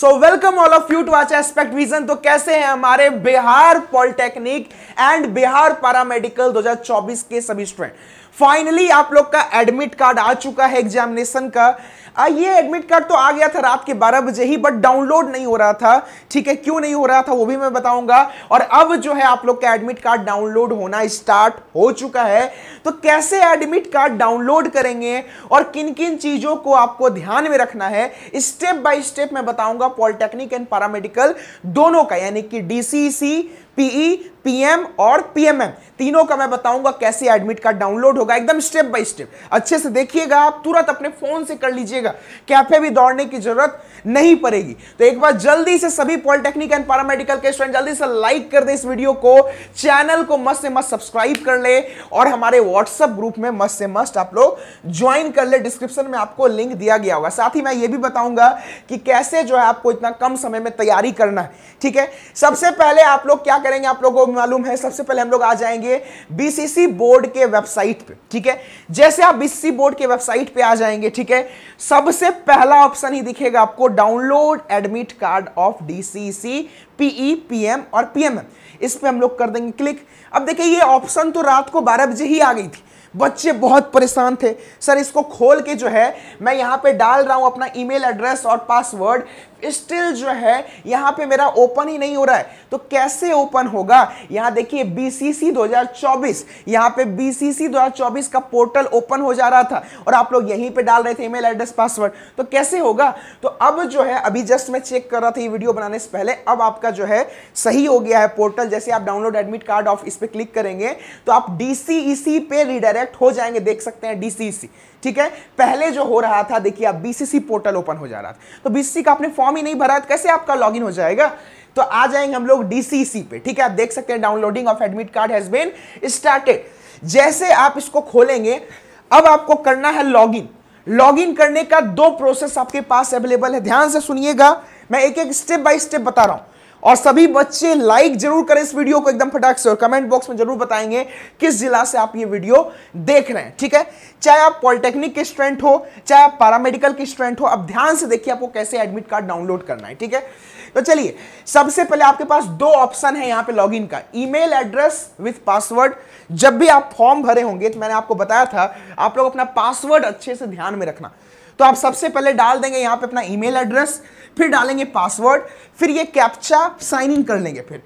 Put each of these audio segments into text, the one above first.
so welcome all of you to watch aspect vision तो कैसे हैं हमारे Bihar polytechnic and Bihar paramedical 2024 के सभी स्टूडेंट फाइनली आप लोग का एडमिट कार्ड आ चुका है एग्जामिनेशन का ये एडमिट कार्ड तो आ गया था रात के 12 बजे ही बट डाउनलोड नहीं हो रहा था ठीक है क्यों नहीं हो रहा था वो भी मैं बताऊंगा और अब जो है आप लोग का एडमिट कार्ड डाउनलोड होना स्टार्ट हो चुका है तो कैसे एडमिट कार्ड डाउनलोड करेंगे और किन किन चीज़ों को आपको ध्यान में रखना है स्टेप बाय स्टेप मैं बताऊंगा पॉलिटेक्निक एंड पैरामेडिकल दोनों का यानी कि डीसीसी पीई पीएम e, और पीएमएम तीनों का मैं बताऊंगा कैसे एडमिट कार्ड डाउनलोड होगा एकदम स्टेप बाय स्टेप अच्छे से देखिएगा आप तुरंत अपने फोन से कर लीजिएगा कैफे भी दौड़ने की जरूरत नहीं पड़ेगी तो एक बार जल्दी से सभी पॉलिटेक्निक एंड पैरामेडिकल के स्टूडेंट जल्दी से लाइक कर दे इस वीडियो को चैनल को मस्त से मस्त सब्सक्राइब कर ले और हमारे व्हाट्सएप ग्रुप में मस्त से मस्त आप लोग ज्वाइन कर ले डिस्क्रिप्शन में आपको लिंक दिया गया होगा साथ ही मैं ये भी बताऊंगा कि कैसे जो है आपको इतना कम समय में तैयारी करना है ठीक है सबसे पहले आप लोग क्या करेंगे आप लोगों को मालूम है सबसे पहले हम लोग आ जाएंगे बीसीसी बोर्ड के वेबसाइट पे ठीक है जैसे आप बीसीसी बोर्ड के वेबसाइट पे आ जाएंगे ठीक है सबसे पहला ऑप्शन ही दिखेगा आपको download admit card of DCC PE PM और पीएमएम इस पर हम लोग कर देंगे क्लिक अब देखिए ये ऑप्शन तो रात को बारह बजे ही आ गई थी बच्चे बहुत परेशान थे सर इसको खोल के जो है मैं यहाँ पे डाल रहा हूँ अपना ईमेल एड्रेस और पासवर्ड स्टिल जो है यहां पे मेरा ओपन ही नहीं हो रहा है तो कैसे ओपन होगा यहां देखिए बीसीसी 2024 यहां पे बीसीसी 2024 का पोर्टल ओपन हो जा रहा था और आप लोग यहीं पे डाल रहे थे ईमेल एड्रेस पासवर्ड तो कैसे होगा तो अब जो है अभी जस्ट मैं चेक कर रहा था ये वीडियो बनाने से पहले अब आपका जो है सही हो गया है पोर्टल जैसे आप डाउनलोड एडमिट कार्ड ऑफ इस पर क्लिक करेंगे तो आप डीसीईसी e पे रिडायरेक्ट हो जाएंगे देख सकते हैं डीसीईसी e ठीक है पहले जो हो रहा था देखिए आप बीसीसी पोर्टल ओपन हो जा रहा था तो बीसीसी का आपने फॉर्म फॉर्म ही नहीं भरा तो कैसे आपका लॉगिन हो जाएगा तो आ जाएंगे हम लोग डीसीसी पे ठीक है आप देख सकते हैं downloading of admit card has been started जैसे आप इसको खोलेंगे अब आपको करना है लॉगिन लॉगिन करने का दो प्रोसेस आपके पास अवेलेबल है ध्यान से सुनिएगा मैं एक एक स्टेप बाय स्टेप बता रहा हूं और सभी बच्चे लाइक जरूर करें इस वीडियो को एकदम फटाक से और कमेंट बॉक्स में जरूर बताएंगे किस जिला से आप ये वीडियो देख रहे हैं ठीक है चाहे आप पॉलिटेक्निक के स्टूडेंट हो चाहे आप पैरामेडिकल के स्टूडेंट हो अब ध्यान से देखिए आपको कैसे एडमिट कार्ड डाउनलोड करना है ठीक है तो चलिए सबसे पहले आपके पास दो ऑप्शन है यहां पे लॉगिन का ईमेल एड्रेस विथ पासवर्ड जब भी आप फॉर्म भरे होंगे तो मैंने आपको बताया था आप लोग अपना पासवर्ड अच्छे से ध्यान में रखना तो आप सबसे पहले डाल देंगे यहाँ पे अपना ईमेल एड्रेस फिर डालेंगे पासवर्ड फिर ये कैप्चा साइन इन कर लेंगे फिर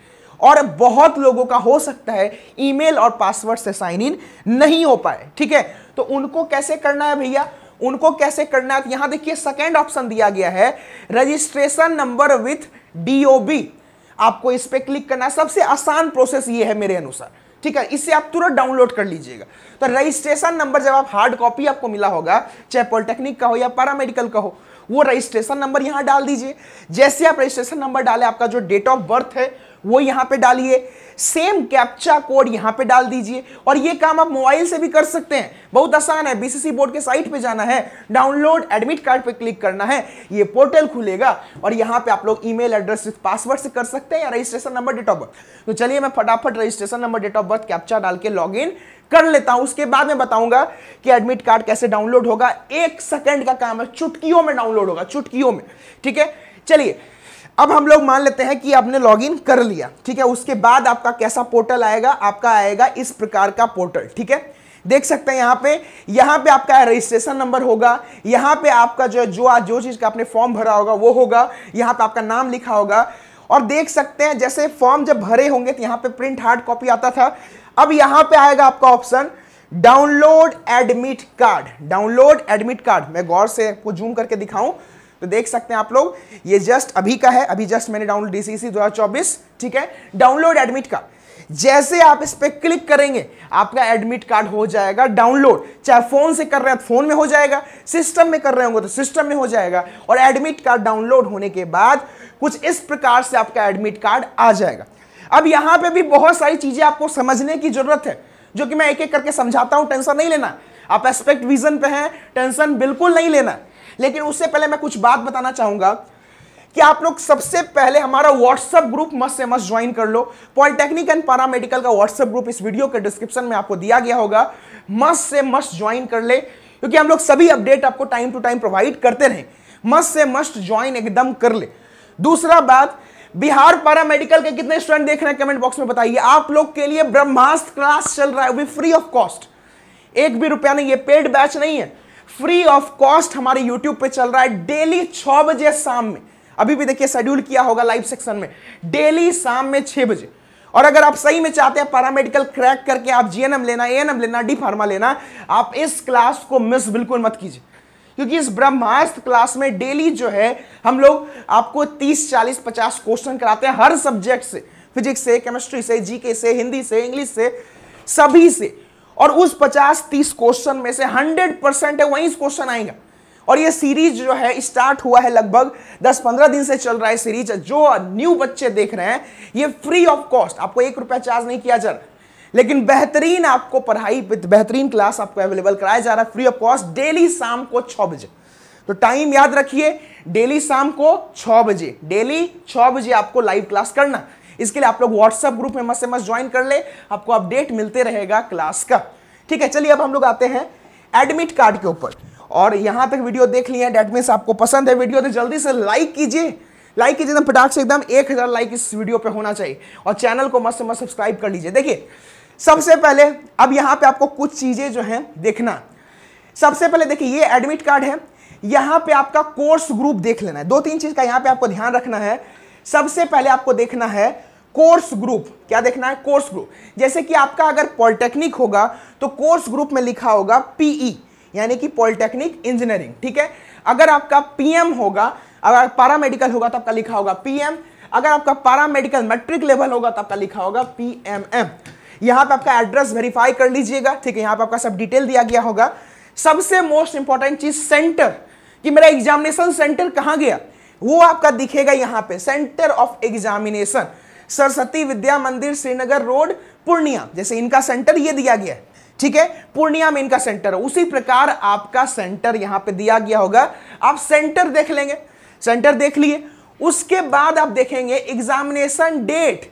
और बहुत लोगों का हो सकता है ईमेल और पासवर्ड से साइन इन नहीं हो पाए ठीक है तो उनको कैसे करना है भैया उनको कैसे करना है तो यहां देखिए सेकेंड ऑप्शन दिया गया है रजिस्ट्रेशन नंबर विथ डी आपको इस पर क्लिक करना सबसे आसान प्रोसेस ये है मेरे अनुसार ठीक है इससे आप तुरंत डाउनलोड कर लीजिएगा तो रजिस्ट्रेशन नंबर जब आप हार्ड कॉपी आपको मिला होगा चाहे पॉलिटेक्निक का हो या पैरामेडिकल का हो वो रजिस्ट्रेशन नंबर यहाँ डाल दीजिए जैसे आप रजिस्ट्रेशन नंबर डाले आपका जो डेट ऑफ बर्थ है वो यहां पे डालिए सेम कैप्चा कोड यहां पे डाल दीजिए और ये काम आप मोबाइल से भी कर सकते हैं बहुत आसान है बीसीसी बोर्ड के साइट पे जाना है डाउनलोड एडमिट कार्ड पे क्लिक करना है ये पोर्टल खुलेगा और यहाँ पे आप लोग ईमेल एड्रेस विथ पासवर्ड से कर सकते हैं या registration number date of birth तो चलिए मैं फटाफट registration number date of birth captcha डाल के लॉग कर लेता हूं उसके बाद में बताऊंगा कि एडमिट कार्ड कैसे डाउनलोड होगा एक सेकंड का काम है चुटकियों में डाउनलोड होगा चुटकियों में ठीक है चलिए अब हम लोग मान लेते हैं कि आपने लॉगिन कर लिया ठीक है उसके बाद आपका कैसा पोर्टल आएगा आपका आएगा इस प्रकार का पोर्टल ठीक है देख सकते हैं यहाँ पे यहाँ पे आपका रजिस्ट्रेशन नंबर होगा यहाँ पे आपका जो जो जो चीज़ का आपने फॉर्म भरा होगा वो होगा यहाँ पे आपका नाम लिखा होगा और देख सकते हैं जैसे फॉर्म जब भरे होंगे तो यहाँ पे प्रिंट हार्ड कॉपी आता था अब यहाँ पे आएगा आपका option download admit card download admit card मैं गौर से आपको जूम करके दिखाऊं तो देख सकते हैं आप लोग ये जस्ट अभी का है अभी जस्ट मैंने डाउनलोड डीसीसी 2024 ठीक है डाउनलोड एडमिट का जैसे आप इस पर क्लिक करेंगे आपका एडमिट कार्ड हो जाएगा डाउनलोड चाहे फोन से कर रहे हैं तो फोन में हो जाएगा सिस्टम में कर रहे होंगे तो सिस्टम में हो जाएगा और एडमिट कार्ड डाउनलोड होने के बाद कुछ इस प्रकार से आपका एडमिट कार्ड आ जाएगा अब यहां पे भी बहुत सारी चीजें आपको समझने की जरूरत है जो कि मैं एक एक करके समझाता हूं टेंशन नहीं लेना आप एस्पेक्ट विजन पे हैं टेंशन बिल्कुल नहीं लेना लेकिन उससे पहले मैं कुछ बात बताना चाहूंगा कि आप लोग सबसे पहले हमारा व्हाट्सएप ग्रुप मस्त से मस्त ज्वाइन कर लो पॉलिटेक्निक एंड पैरामेडिकल का व्हाट्सएप ग्रुप इस वीडियो के डिस्क्रिप्शन में आपको दिया गया होगा मस्त से मस्त ज्वाइन कर ले क्योंकि हम लोग सभी अपडेट आपको टाइम टू टाइम प्रोवाइड करते रहे मस्त से मस्ट ज्वाइन एकदम कर ले दूसरा बात बिहार पारा मेडिकल के कितने स्टूडेंट देख रहे हैं कमेंट बॉक्स में बताइए आप लोग के लिए ब्रह्मास्त्र क्लास चल रहा है वो भी फ्री ऑफ कॉस्ट एक भी रुपया नहीं है पेड बैच नहीं है फ्री ऑफ कॉस्ट हमारे यूट्यूब पे चल रहा है डेली छह बजे शाम में अभी भी देखिए शेड्यूल किया होगा लाइव सेक्शन में डेली शाम में छह बजे और अगर आप सही में चाहते हैं पैरामेडिकल क्रैक करके आप जीएनएम लेना एएनएम लेना डी फार्मा लेना आप इस क्लास को मिस बिल्कुल मत कीजिए क्योंकि इस ब्रह्मास्त्र क्लास में डेली जो है हम लोग आपको 30, 40, 50 क्वेश्चन कराते हैं हर सब्जेक्ट से फिजिक्स से केमिस्ट्री से जीके से हिंदी से इंग्लिश से सभी से और उस 50-30 क्वेश्चन में से 100 परसेंट है वहीं क्वेश्चन आएगा और ये सीरीज जो है स्टार्ट हुआ है लगभग 10-15 दिन से चल रहा है सीरीज जो न्यू बच्चे देख रहे हैं ये फ्री ऑफ कॉस्ट आपको एक रुपया चार्ज नहीं किया जा रहा लेकिन बेहतरीन आपको पढ़ाई बेहतरीन क्लास आपको अवेलेबल कराया जा रहा है फ्री ऑफ कॉस्ट डेली शाम को छः बजे तो टाइम याद रखिए डेली शाम को छः बजे डेली छः बजे आपको लाइव क्लास करना इसके लिए आप लोग व्हाट्सएप ग्रुप में मस्त से मस्त ज्वाइन कर ले आपको अपडेट मिलते रहेगा क्लास का ठीक है चलिए अब हम लोग आते हैं एडमिट कार्ड के ऊपर और यहां तक वीडियो देख लिया डेट मीन आपको पसंद है वीडियो तो जल्दी से लाइक कीजिए लाइक कीजिए एकदम तो फटाक से एकदम एक हज़ार लाइक इस वीडियो पे होना चाहिए और चैनल को मस्त मस्त सब्सक्राइब कर लीजिए देखिए सबसे पहले अब यहां पे आपको कुछ चीज़ें जो हैं देखना सबसे पहले देखिए ये एडमिट कार्ड है यहां पे आपका कोर्स ग्रुप देख लेना है दो तीन चीज़ का यहां पर आपको ध्यान रखना है सबसे पहले आपको देखना है कोर्स ग्रुप क्या देखना है कोर्स ग्रुप जैसे कि आपका अगर पॉलिटेक्निक होगा तो कोर्स ग्रुप में लिखा होगा पीई यानी कि पॉलिटेक्निक इंजीनियरिंग ठीक है अगर आपका पीएम होगा अगर पारा मेडिकल होगा तो आपका लिखा होगा पीएम अगर आपका पारा मेडिकल मैट्रिक लेवल होगा तो आपका लिखा होगा पीएमएम यहाँ पे आपका एड्रेस वेरीफाई कर लीजिएगा ठीक है यहां पे आपका सब डिटेल दिया गया होगा सबसे मोस्ट इंपॉर्टेंट चीज सेंटर कि मेरा एग्जामिनेशन सेंटर कहाँ गया वो आपका दिखेगा यहां पे centre of examination Saraswati Vidya Mandir Srinagar road Purnia जैसे इनका सेंटर ये दिया गया है ठीक है पूर्णिया में इनका सेंटर उसी प्रकार आपका सेंटर यहां पे दिया गया होगा आप सेंटर देख लेंगे सेंटर देख लिए उसके बाद आप देखेंगे एग्जामिनेशन डेट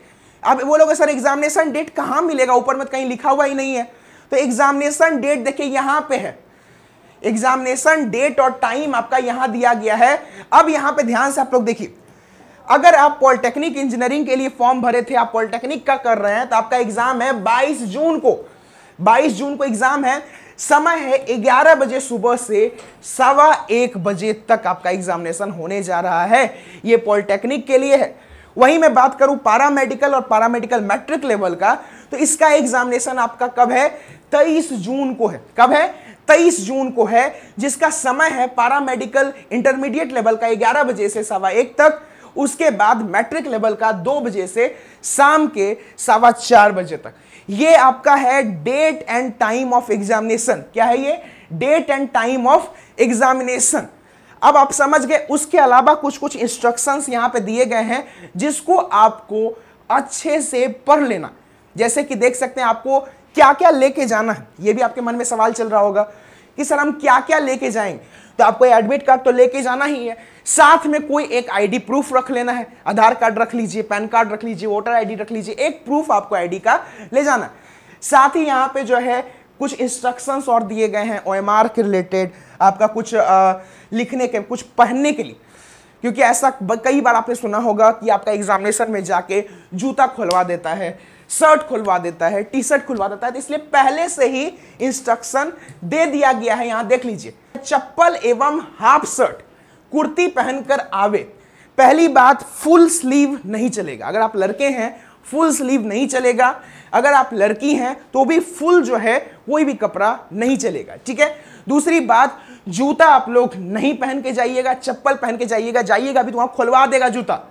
अब वो लोग सर एग्जामिनेशन डेट कहां मिलेगा ऊपर में कहीं लिखा हुआ ही नहीं है तो एग्जामिनेशन डेट देखिए यहां पे है एग्जामिनेशन डेट और टाइम आपका यहां दिया गया है अब यहां पे ध्यान से आप लोग देखिए अगर आप पॉलिटेक्निक इंजीनियरिंग के लिए फॉर्म भरे थे आप पॉलिटेक्निक का कर रहे हैं तो आपका एग्जाम है 22 जून को 22 जून को एग्जाम है समय है 11 बजे सुबह से सवा एक बजे तक आपका एग्जामिनेशन होने जा रहा है ये पॉलिटेक्निक के लिए है वहीं मैं बात करूं पारामेडिकल और पारामेडिकल मैट्रिक लेवल का तो इसका एग्जामिनेशन आपका कब है तेईस जून को है कब है तेईस जून को है जिसका समय है पारामेडिकल इंटरमीडिएट लेवल का ग्यारह बजे से सवा एक तक उसके बाद मैट्रिक लेवल का दो बजे से शाम के सवा चार बजे तक ये आपका है date and time of examination क्या है ये date and time of examination अब आप समझ गए उसके अलावा कुछ कुछ इंस्ट्रक्शंस यहां पे दिए गए हैं जिसको आपको अच्छे से पढ़ लेना जैसे कि देख सकते हैं आपको क्या क्या लेके जाना है ये भी आपके मन में सवाल चल रहा होगा कि सर हम क्या क्या लेके जाएंगे तो आपको एडमिट कार्ड तो लेके जाना ही है साथ में कोई एक आईडी प्रूफ रख लेना है आधार कार्ड रख लीजिए पैन कार्ड रख लीजिए वोटर आईडी रख लीजिए एक प्रूफ आपको आईडी का ले जाना साथ ही यहाँ पे जो है कुछ इंस्ट्रक्शंस और दिए गए हैं ओएमआर के रिलेटेड आपका कुछ आ, लिखने के कुछ पहनने के लिए क्योंकि ऐसा कई बार आपने सुना होगा कि आपका एग्जामिनेशन में जाके जूता खुलवा देता है शर्ट खुलवा देता है टी शर्ट खुलवा देता है तो इसलिए पहले से ही इंस्ट्रक्शन दे दिया गया है यहाँ देख लीजिए चप्पल एवं हाफ शर्ट कुर्ती पहनकर आवे पहली बात फुल स्लीव नहीं चलेगा अगर आप लड़के हैं फुल स्लीव नहीं चलेगा अगर आप लड़की हैं तो भी फुल जो है कोई भी कपड़ा नहीं चलेगा ठीक है दूसरी बात जूता आप लोग नहीं पहन के जाइएगा चप्पल पहन के जाइएगा जाइएगा भी तो वहां खुलवा देगा जूता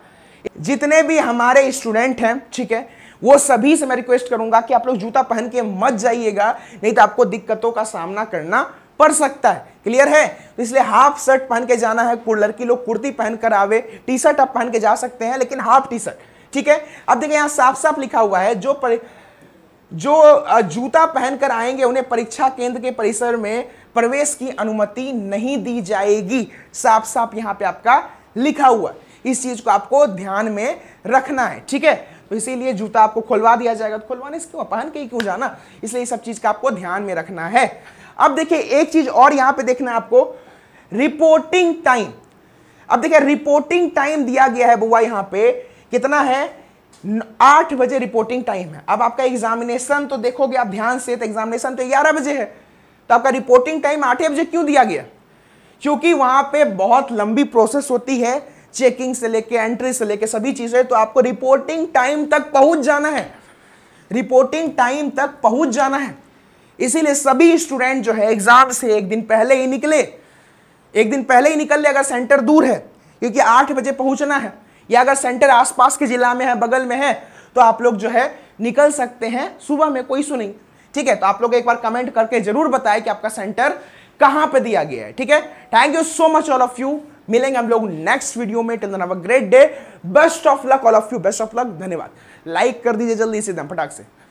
जितने भी हमारे स्टूडेंट हैं ठीक है वो सभी से मैं रिक्वेस्ट करूंगा कि आप लोग जूता पहन के मत जाइएगा नहीं तो आपको दिक्कतों का सामना करना पड़ सकता है क्लियर है तो इसलिए हाफ शर्ट पहन के जाना है लड़की लोग कुर्ती पहन कर आवे टी शर्ट आप पहन के जा सकते हैं लेकिन हाफ टी शर्ट ठीक है अब देखिए यहाँ साफ साफ लिखा हुआ है जो पर, जो जूता पहनकर आएंगे उन्हें परीक्षा केंद्र के परिसर में प्रवेश की अनुमति नहीं दी जाएगी साफ साफ यहाँ पे आपका लिखा हुआ इस चीज को आपको ध्यान में रखना है ठीक है तो इसीलिए जूता आपको खोलवा दिया जाएगा तो खुलवाने से क्यों पहन के ही क्यों जाना इसलिए सब चीज़ का आपको ध्यान में रखना है अब देखिए एक चीज़ और यहाँ पे देखना आपको रिपोर्टिंग टाइम अब देखिए रिपोर्टिंग टाइम दिया गया है बुआ यहाँ पे कितना है आठ बजे रिपोर्टिंग टाइम है अब आपका एग्जामिनेशन तो देखोगे आप ध्यान से तो एग्जामिनेशन तो ग्यारह बजे है तो आपका रिपोर्टिंग टाइम आठ बजे क्यों दिया गया क्योंकि वहाँ पे बहुत लंबी प्रोसेस होती है चेकिंग से लेके एंट्री से लेके सभी चीज़ें तो आपको रिपोर्टिंग टाइम तक पहुंच जाना है रिपोर्टिंग टाइम तक पहुंच जाना है इसीलिए सभी स्टूडेंट जो है एग्ज़ाम से एक दिन पहले ही निकले एक दिन पहले ही निकल ले अगर सेंटर दूर है क्योंकि आठ बजे पहुंचना है या अगर सेंटर आसपास के ज़िला में है बगल में है तो आप लोग जो है निकल सकते हैं सुबह में कोई सुनी ठीक है तो आप लोग एक बार कमेंट करके ज़रूर बताएं कि आपका सेंटर कहाँ पे दिया गया है ठीक है thank you so much all of you मिलेंगे हम लोग नेक्स्ट वीडियो में till great day best of luck all of you best of luck धन्यवाद लाइक कर दीजिए जल्दी से दम फटाक से